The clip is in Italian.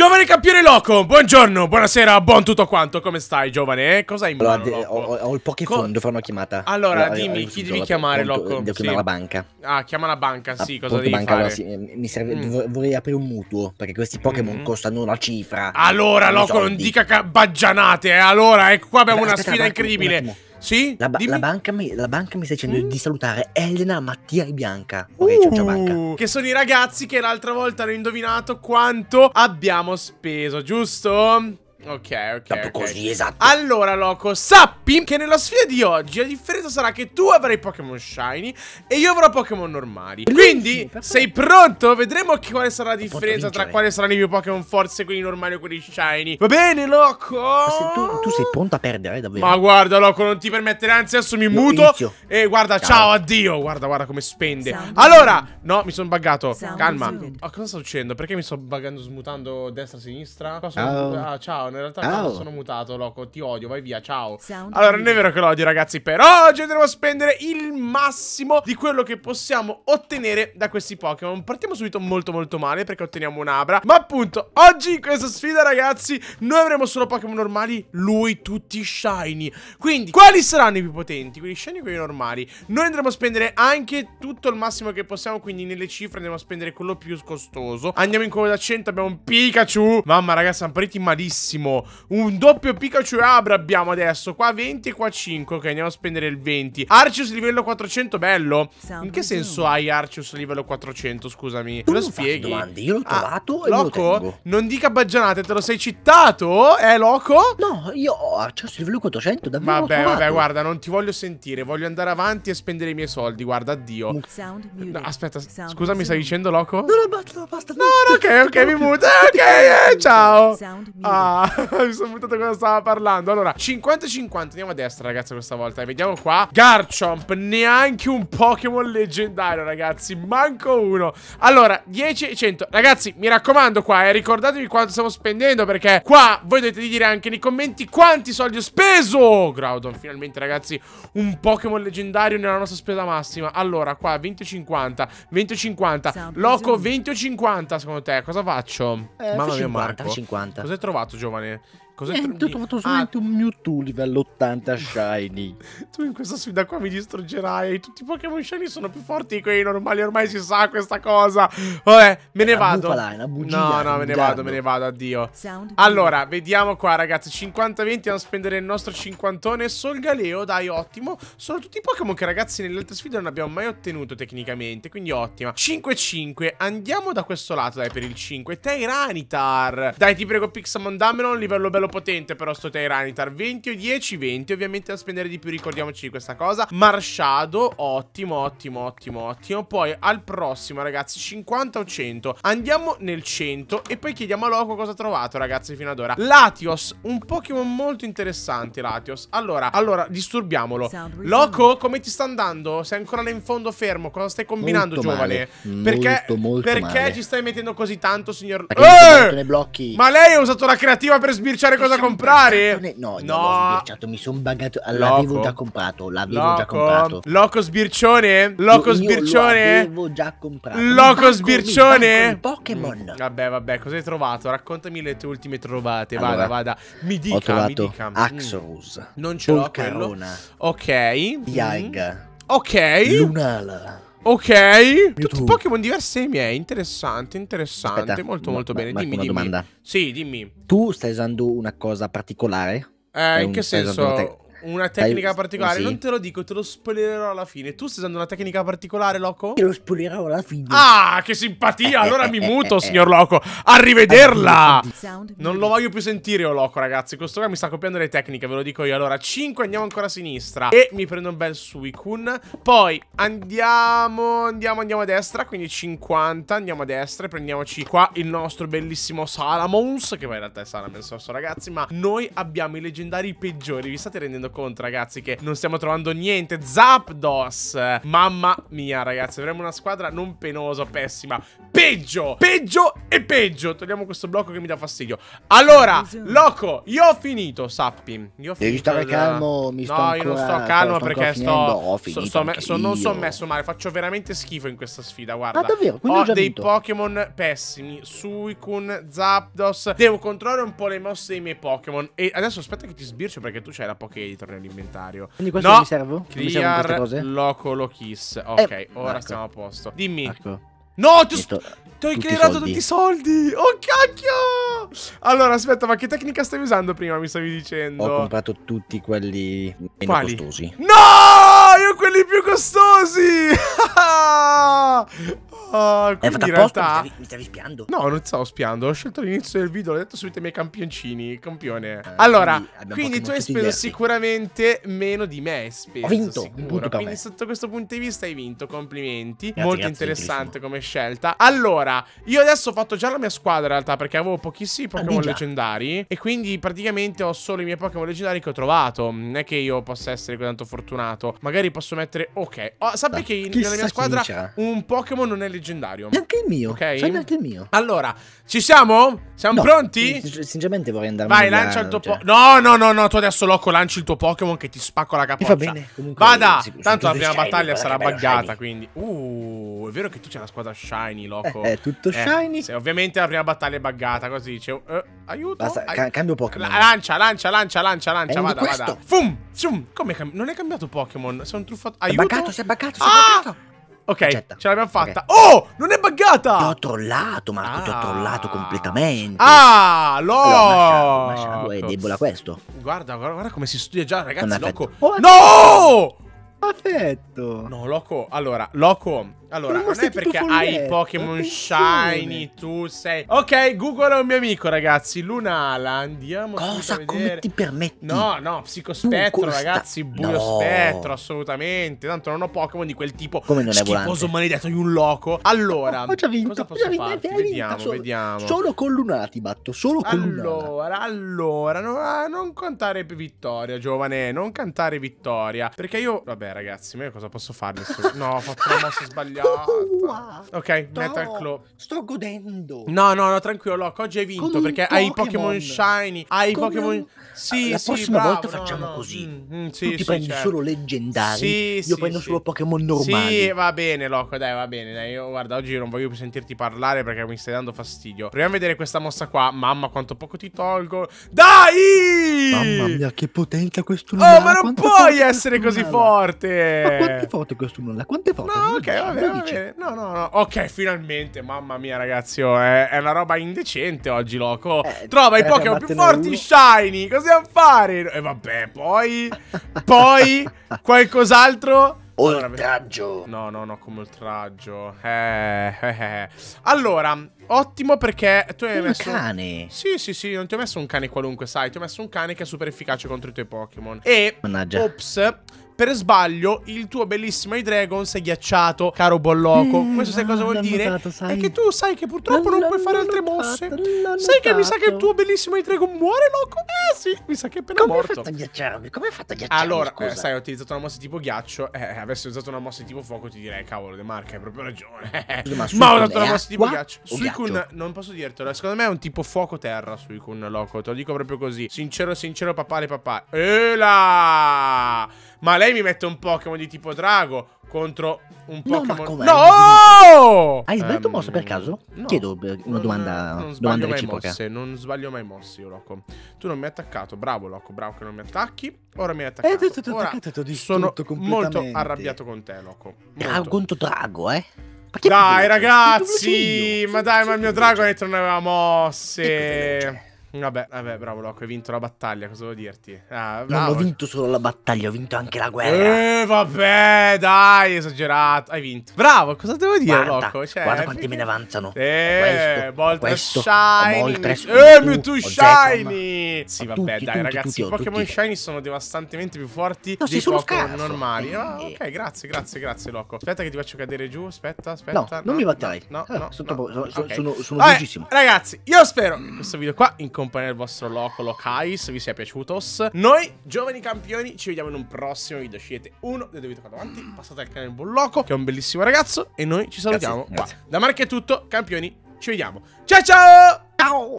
Giovane campione loco, buongiorno, buonasera, buon tutto quanto, come stai giovane? Eh, cosa hai in allora, mano? Ho, ho, il Pokéfon, devo fare una chiamata. Allora, no, dimmi, eh, chi devi chiamare loco? Devo chiamare sì. la banca. Ah, chiama la banca, sì, ah, cosa devi banca, fare? Allora, sì, mi serve, mm. vorrei aprire un mutuo, perché questi Pokémon mm. costano una cifra. Allora loco, non dica baggianate, eh, allora, ecco qua abbiamo allora, una aspetta, sfida aspetta, incredibile. Un sì? La, ba- la, banca, mi, la banca, mi, sta dicendo mm. di salutare Elena, Mattia e Bianca. Ok, uh, ciao, ciao banca. Uh, che sono i ragazzi che l'altra volta hanno indovinato quanto abbiamo speso, giusto? Ok, ok. Proprio okay. così, esatto. Allora, Loco, sappi che nella sfida di oggi la differenza sarà che tu avrai Pokémon Shiny e io avrò Pokémon normali. Quindi, sei pronto? Vedremo quale sarà la differenza tra quali saranno i miei Pokémon forse quelli normali o quelli Shiny. Va bene, Loco? Ma tu, tu, sei pronto a perdere, davvero? Ma guarda, Loco, non ti permettere, anzi, adesso mi muto. Inizio. E guarda, ciao. ciao, addio. Guarda, guarda come spende. Allora, no, mi sono buggato. Calma. Oh, cosa sta succedendo? Perché mi sto buggando, smutando destra-sinistra? Cosa? Oh. Ah, ciao down. In realtà oh. sono mutato, loco. Ti odio, vai via, ciao. Sound allora, non è vero che lo odio, ragazzi. Però oggi andremo a spendere il massimo di quello che possiamo ottenere da questi Pokémon. Partiamo subito molto molto male perché otteniamo un Abra. Ma appunto, oggi in questa sfida, ragazzi, noi avremo solo Pokémon normali, lui tutti shiny. Quindi, quali saranno i più potenti? Quelli shiny e quelli normali. Noi andremo a spendere anche tutto il massimo che possiamo, quindi nelle cifre andremo a spendere quello più costoso. Andiamo in coda 100, abbiamo un Pikachu. Mamma, ragazzi, siamo partiti malissimo benissimo. Un doppio Pikachu e Abra abbiamo adesso. Qua 20 e qua 5. Ok, andiamo a spendere il 20. Arceus livello 400, bello. In che senso hai Arceus livello 400? Scusami. Tu lo spieghi? Domande. Io l'ho ah, trovato ah, Loco, lo non dica baggianate, te lo sei citato? Eh, Loco? No, io ho Arceus livello 400, davvero Vabbè, vabbè, guarda, non ti voglio sentire. Voglio andare avanti e spendere i miei soldi, guarda, addio. Mm. No, aspetta, scusami, stai dicendo, Loco? No, no, basta, basta. No, no, ok, ok, mi muto. Ok, eh, ciao. Ah, mi sono buttato cosa stava parlando. Allora, 50-50. Andiamo a destra, ragazzi, questa volta. E vediamo qua. Garchomp, neanche un Pokémon leggendario, ragazzi. Manco uno. Allora, 10 e 100. Ragazzi, mi raccomando qua, eh. Ricordatevi quanto stiamo spendendo, perché qua voi dovete dire anche nei commenti quanti soldi ho speso. Groudon, finalmente, ragazzi, un Pokémon leggendario nella nostra spesa massima. Allora, qua, 20-50. 20-50. Loco, 20-50, secondo te. Cosa faccio? Eh, Mamma mia, 50, Marco. 50. Cos'hai trovato, giovane? on here Cos'è Niente, ho fatto solamente ah. un Mewtwo livello 80 Shiny. tu in questa sfida qua mi distruggerai. Tutti i Pokémon Shiny sono più forti di quelli normali, ormai si sa questa cosa. Vabbè, me ne eh, vado. Bufala, no, no, me ne vado, me ne vado, addio. Allora, vediamo qua, ragazzi. 50-20 Andiamo a spendere il nostro 50 Sol Galeo, dai, ottimo. Sono tutti i Pokémon che, ragazzi, nelle altre sfide non abbiamo mai ottenuto tecnicamente, quindi ottima. 5-5, andiamo da questo lato, dai, per il 5. Tyranitar. Dai, ti prego, Pixamon, dammelo un livello bello potente però sto Tyranitar 20 o 10, 20 ovviamente da spendere di più ricordiamoci di questa cosa Marshadow, ottimo, ottimo, ottimo, ottimo Poi al prossimo ragazzi, 50 o 100 Andiamo nel 100 e poi chiediamo a Loco cosa ha trovato ragazzi fino ad ora Latios, un Pokémon molto interessante Latios Allora, allora, disturbiamolo Loco, come ti sta andando? Sei ancora là in fondo fermo, cosa stai combinando molto giovane? Male. Perché, molto, molto perché male. ci stai mettendo così tanto signor... Eh! Ma lei ha usato la creativa per sbirciare cosa comprare? No, no, no. sbirciato, mi sono buggato. L'avevo già comprato, l'avevo già comprato. Loco sbircione? Loco sbircione? L'avevo già comprato. Loco sbircione? Pokémon. Mm, vabbè, vabbè, cosa hai trovato? Raccontami le tue ultime trovate. Vada, vada. Mi dica, ho trovato mi dica. Mm. Axorus. Non ce l'ho quello. Ok. Diag. Mm. Ok. Lunala. Ok, Mewtwo. tutti Pokémon diversi ai miei. Interessante, interessante. Aspetta, molto, ma, molto ma, bene. dimmi, una dimmi. Sì, dimmi. Tu stai usando una cosa particolare? Eh, in che senso? Te- una tecnica Dai, particolare, sì. non te lo dico, te lo spoilerò alla fine. Tu stai usando una tecnica particolare, Loco? Te lo spoilerò alla fine. Ah, che simpatia! Allora mi muto, signor Loco. Arrivederla! Non lo voglio più sentire, oh Loco, ragazzi. Questo qua mi sta copiando le tecniche, ve lo dico io. Allora, 5, andiamo ancora a sinistra. E mi prendo un bel Suicune. Poi andiamo, andiamo, andiamo a destra. Quindi 50, andiamo a destra e prendiamoci qua il nostro bellissimo Salamons. Che poi in realtà è Salamence, ragazzi. Ma noi abbiamo i leggendari peggiori. Vi state rendendo rendo conto, ragazzi, che non stiamo trovando niente. Zapdos! Mamma mia, ragazzi, avremo una squadra non penosa, pessima peggio, peggio e peggio. Togliamo questo blocco che mi dà fastidio. Allora, loco, io ho finito, sappi. Io ho finito. Devi stare da... calmo, mi sto No, ancora, io non sto calmo sto perché sto... Ho finito sto, sto so, non sono messo male, faccio veramente schifo in questa sfida, ah, guarda. Ah, davvero? Quindi ho, ho dei Pokémon pessimi. Suicune, Zapdos. Devo controllare un po' le mosse dei miei Pokémon. E adesso aspetta che ti sbircio perché tu c'hai la Poké Editor nell'inventario. Quindi questo no, mi servo? Clear, mi servono queste cose? Loco, Lokiss. Eh, ok, eh, ora ecco. stiamo a posto. Dimmi. Ecco. No, ti ho... Detto... Ti ho inclinato tutti i soldi. Oh, cacchio! Allora, aspetta, ma che tecnica stai usando prima, mi stavi dicendo? Ho comprato tutti quelli Quali? costosi. No! davvero quelli più costosi! Oh, ah, Hai eh, in realtà... mi, stavi, mi stavi, spiando? No, non stavo spiando. Ho scelto l'inizio del video, l'ho detto subito ai miei campioncini. Campione. Ah, allora, quindi, quindi tu hai speso diversi. sicuramente meno di me. Hai speso, Ho vinto. Sicuro. Un punto quindi, sotto questo punto di vista, hai vinto. Complimenti. Grazie, Molto grazie, interessante come scelta. Allora, io adesso ho fatto già la mia squadra in realtà perché avevo pochissimi ah, Pokémon leggendari. E quindi praticamente ho solo i miei Pokémon leggendari che ho trovato. Non è che io possa essere tanto fortunato. Magari posso mettere ok. Oh, sappi che in, nella mia squadra un Pokémon non è leggendario. Neanche il mio. Ok. neanche il mio. Allora, ci siamo? Siamo no, pronti? Sin sinceramente vorrei andare Vai, lancia il tuo cioè. Pokémon. No, no, no, no, tu adesso Loco lanci il tuo Pokémon che ti spacco la capoccia. Mi fa bene. Comunque, Vada. Tanto la prima battaglia sarà buggata, quindi. Uh è vero che tu c'hai la squadra shiny, loco. Eh, è tutto eh, shiny. Se, ovviamente la prima battaglia è buggata, così dice, eh, aiuto. Basta, ai cambio Pokémon. La lancia, lancia, lancia, lancia, lancia, vada, questo. vada. Fum, zoom. Come non è cambiato Pokémon? Sono truffato. Aiuto. È buggato, si è buggato, si è ah! buggato. Ok, Accetta. ce l'abbiamo fatta. Okay. Oh, non è buggata! Ti ho trollato, Marco, ah. ti ho trollato ah. completamente. Ah, lo! Ma Shadow è debole questo. Guarda, guarda, guarda, come si studia già, ragazzi, loco. Oh, no! Affetto. No, loco, allora, loco, allora, non, non è perché hai Pokémon Shiny, tu sei... Ok, Google è un mio amico, ragazzi. Lunala, andiamo Cosa? a Come ti permetti? No, no, psicospettro, costa... ragazzi. Buio no. spettro, assolutamente. Tanto non ho Pokémon di quel tipo Come non è schifoso maledetto di un loco. Allora, ho già vinto. Cosa posso ho già vinto, vinto vediamo, solo, vediamo. Solo con Lunala ti batto, solo con allora, Allora, allora, no, ah, non cantare vittoria, giovane. Non cantare vittoria. Perché io... Vabbè, ragazzi, ma io cosa posso fare? no, ho fatto una mossa sbagliata sbagliata. Ok, Metal Claw. Sto godendo. No, no, no, tranquillo, Loc. Oggi hai vinto Come perché hai i Pokémon Shiny. Hai i Pokémon. Sì, La sì, prossima bravo, volta facciamo no, così. Mm, mm, sì, tu ti sì, prendi certo. solo leggendari. Sì, io sì, prendo solo Pokémon normali. Sì, va bene, Loco. Dai, va bene. Dai, io, guarda, oggi non voglio più sentirti parlare perché mi stai dando fastidio. Proviamo a vedere questa mossa qua. Mamma, quanto poco ti tolgo. Dai! Mamma mia, che potenza questo nulla. Oh, ma non quanto puoi essere così forte. Ma quanto è forte questo nulla? Quante è forte? No, ok, va bene cosa eh, No, no, no. Ok, finalmente. Mamma mia, ragazzi. Oh, è, è, una roba indecente oggi, loco. Eh, Trova i eh, Pokémon più forti uno. shiny. Cosa fare? E vabbè, poi. poi. Qualcos'altro. Oltraggio. No, no, no, come oltraggio. Eh, eh, eh. Allora, ottimo perché tu hai un messo... Un cane. Sì, sì, sì, non ti ho messo un cane qualunque, sai. Ti ho messo un cane che è super efficace contro i tuoi Pokémon. E... Mannaggia. Ops per sbaglio il tuo bellissimo Hydreigon si è ghiacciato, caro Bolloco. Eh, mm, Questo sai cosa vuol dire? Notato, È che tu sai che purtroppo non puoi fare altre mosse. Sai che mi sa che il tuo bellissimo dragon muore, loco? Eh sì, mi sa che è appena Come morto. Come hai fatto a ghiacciarmi? Come hai fatto a ghiacciarmi? Allora, eh, sai, ho utilizzato una mossa tipo ghiaccio. Eh, eh avessi usato una mossa tipo fuoco ti direi, cavolo, De Marca, hai proprio ragione. Ma, Ma ho usato una mossa tipo ghiaccio. Suicune, non posso dirtelo, secondo me è un tipo fuoco-terra Suicune, loco. Te lo dico proprio così. Sincero, sincero, papà, papà. Eeeh là! Ma lei lei mi mette un Pokémon di tipo drago contro un Pokémon. No, no! Ah, hai sbagliato um, mossa per ehm, caso? No. Chiedo eh, una domanda, non, non domanda reciproca. Mosse, non sbaglio mai mosse, io, Loco. Tu non mi hai attaccato, bravo, Loco, bravo che non mi attacchi. Ora mi hai eh, attaccato. Eh, tutto, Ora attaccato, sono molto arrabbiato con te, Loco. Drago contro Drago, eh? Dai, ragazzi, ma dai, ma il mio drago non aveva mosse. Vabbè, vabbè, bravo Locke, hai vinto la battaglia, cosa devo dirti? Ah, non ho vinto solo la battaglia, ho vinto anche la guerra. Eh, vabbè, dai, esagerato, hai vinto. Bravo, cosa devo dire, guarda, Locke? Cioè, guarda quanti me ne avanzano. Eh, questo, questo, Shiny. eh, Mewtwo Shiny! Sì, vabbè, tutti, dai, tutti, ragazzi, tutti, i Pokémon Shiny sono devastantemente più forti no, dei Pokémon scarso. normali. No, ah, eh. ok, grazie, grazie, grazie, Locke. Aspetta che ti faccio cadere giù, aspetta, aspetta. No, no non mi batterai. No, eh, no, no, sono, okay. sono, sono, sono Ragazzi, io spero che questo video qua in accompagnare il vostro loco Kai, se vi sia piaciuto. Noi, giovani campioni, ci vediamo in un prossimo video. Scegliete uno dei video qua davanti, passate al canale Buon Loco, che è un bellissimo ragazzo, e noi ci salutiamo grazie, qua. Grazie. Da Marca è tutto, campioni, ci vediamo. Ciao ciao! Ciao!